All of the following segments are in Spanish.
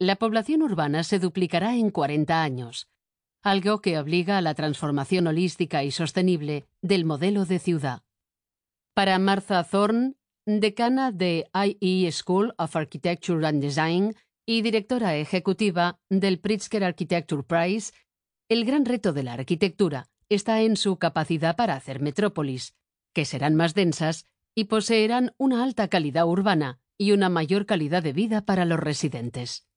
la población urbana se duplicará en 40 años, algo que obliga a la transformación holística y sostenible del modelo de ciudad. Para Martha Thorne, decana de IE School of Architecture and Design y directora ejecutiva del Pritzker Architecture Prize, el gran reto de la arquitectura está en su capacidad para hacer metrópolis, que serán más densas y poseerán una alta calidad urbana y una mayor calidad de vida para los residentes.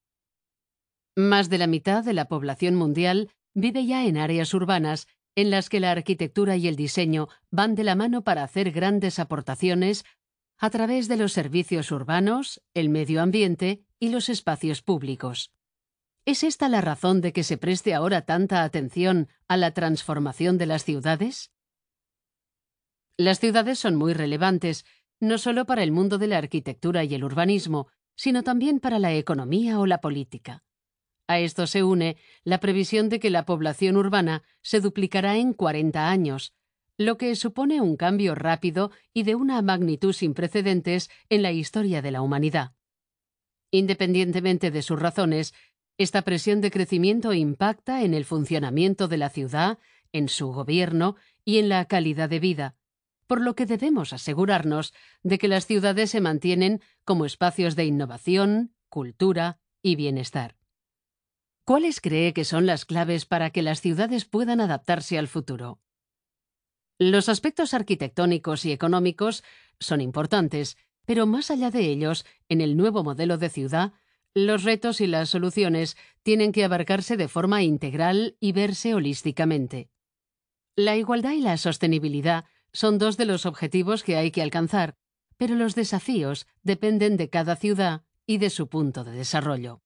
Más de la mitad de la población mundial vive ya en áreas urbanas en las que la arquitectura y el diseño van de la mano para hacer grandes aportaciones a través de los servicios urbanos, el medio ambiente y los espacios públicos. ¿Es esta la razón de que se preste ahora tanta atención a la transformación de las ciudades? Las ciudades son muy relevantes, no solo para el mundo de la arquitectura y el urbanismo, sino también para la economía o la política. A esto se une la previsión de que la población urbana se duplicará en 40 años, lo que supone un cambio rápido y de una magnitud sin precedentes en la historia de la humanidad. Independientemente de sus razones, esta presión de crecimiento impacta en el funcionamiento de la ciudad, en su gobierno y en la calidad de vida, por lo que debemos asegurarnos de que las ciudades se mantienen como espacios de innovación, cultura y bienestar. ¿Cuáles cree que son las claves para que las ciudades puedan adaptarse al futuro? Los aspectos arquitectónicos y económicos son importantes, pero más allá de ellos, en el nuevo modelo de ciudad, los retos y las soluciones tienen que abarcarse de forma integral y verse holísticamente. La igualdad y la sostenibilidad son dos de los objetivos que hay que alcanzar, pero los desafíos dependen de cada ciudad y de su punto de desarrollo.